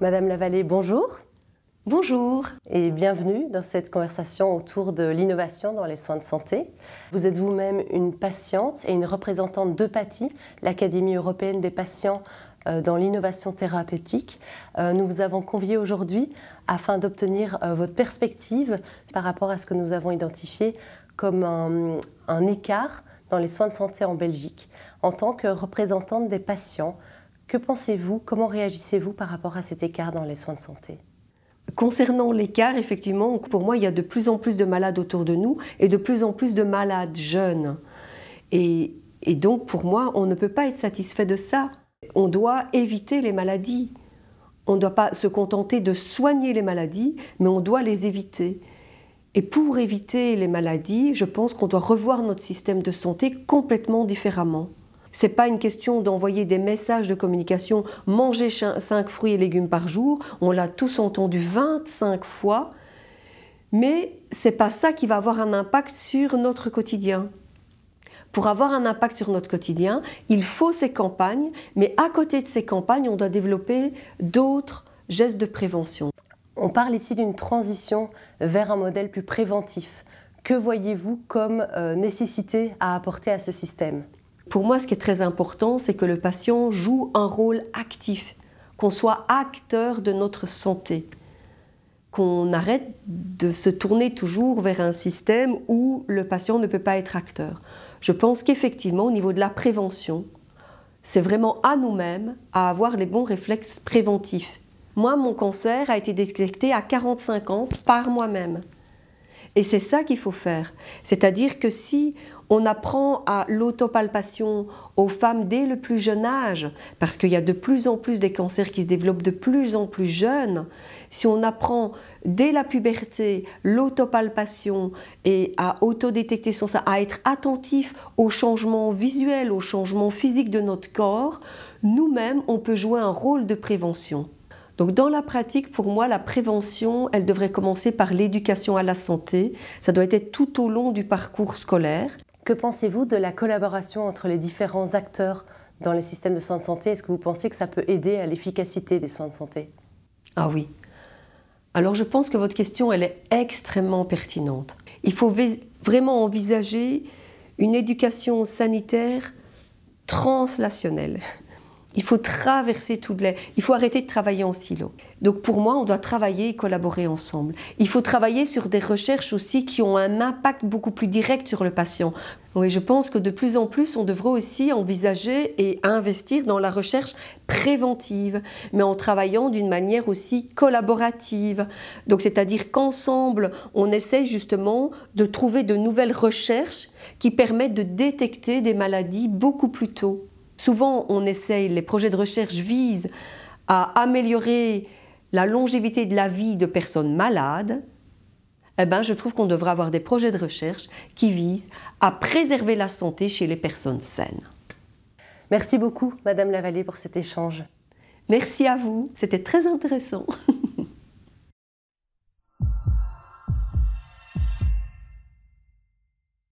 Madame Lavallée, bonjour. Bonjour et bienvenue dans cette conversation autour de l'innovation dans les soins de santé. Vous êtes vous-même une patiente et une représentante d'EPATI, l'Académie européenne des patients euh, dans l'innovation thérapeutique. Euh, nous vous avons conviée aujourd'hui afin d'obtenir euh, votre perspective par rapport à ce que nous avons identifié comme un écart dans les soins de santé en Belgique en tant que représentante des patients que pensez-vous Comment réagissez-vous par rapport à cet écart dans les soins de santé Concernant l'écart, effectivement, pour moi, il y a de plus en plus de malades autour de nous et de plus en plus de malades jeunes. Et, donc, pour moi, on ne peut pas être satisfait de ça. On doit éviter les maladies. On ne doit pas se contenter de soigner les maladies, mais on doit les éviter. Et pour éviter les maladies, je pense qu'on doit revoir notre système de santé complètement différemment. C'est pas une question d'envoyer des messages de communication. Manger 5 fruits et légumes par jour, on l'a tous entendu 25 fois, mais c'est pas ça qui va avoir un impact sur notre quotidien. Pour avoir un impact sur notre quotidien, il faut ces campagnes, mais à côté de ces campagnes, on doit développer d'autres gestes de prévention. On parle ici d'une transition vers un modèle plus préventif. Que voyez-vous comme euh, nécessité à apporter à ce système pour moi, ce qui est très important, c'est que le patient joue un rôle actif, qu'on soit acteur de notre santé, qu'on arrête de se tourner toujours vers un système où le patient ne peut pas être acteur. Je pense qu'effectivement, au niveau de la prévention, c'est vraiment à nous-mêmes à avoir les bons réflexes préventifs. Moi, mon cancer a été détecté à 45 ans par moi-même. Et c'est ça qu'il faut faire. C'est-à-dire que si on apprend à l'autopalpation aux femmes dès le plus jeune âge, parce qu'il y a de plus en plus des cancers qui se développent de plus en plus jeunes. Si on apprend dès la puberté l'autopalpation et à autodétecter son à être attentif aux changements visuels, aux changements physiques de notre corps, nous-mêmes, on peut jouer un rôle de prévention. Donc dans la pratique, pour moi, la prévention, elle devrait commencer par l'éducation à la santé. Ça doit être tout au long du parcours scolaire. Que pensez-vous de la collaboration entre les différents acteurs dans les systèmes de soins de santé Est-ce que vous pensez que ça peut aider à l'efficacité des soins de santé Ah oui. Alors je pense que votre question, elle est extrêmement pertinente. Il faut vraiment envisager une éducation sanitaire translationnelle. Il faut traverser toutes les... Il faut arrêter de travailler en silo. Donc pour moi, on doit travailler et collaborer ensemble. Il faut travailler sur des recherches aussi qui ont un impact beaucoup plus direct sur le patient. Oui, je pense que de plus en plus, on devrait aussi envisager et investir dans la recherche préventive, mais en travaillant d'une manière aussi collaborative. Donc c'est-à-dire qu'ensemble, on essaie justement de trouver de nouvelles recherches qui permettent de détecter des maladies beaucoup plus tôt. Souvent, on essaye, les projets de recherche visent à améliorer la longévité de la vie de personnes malades. Eh ben, je trouve qu'on devrait avoir des projets de recherche qui visent à préserver la santé chez les personnes saines. Merci beaucoup, Madame Lavallée, pour cet échange. Merci à vous, c'était très intéressant.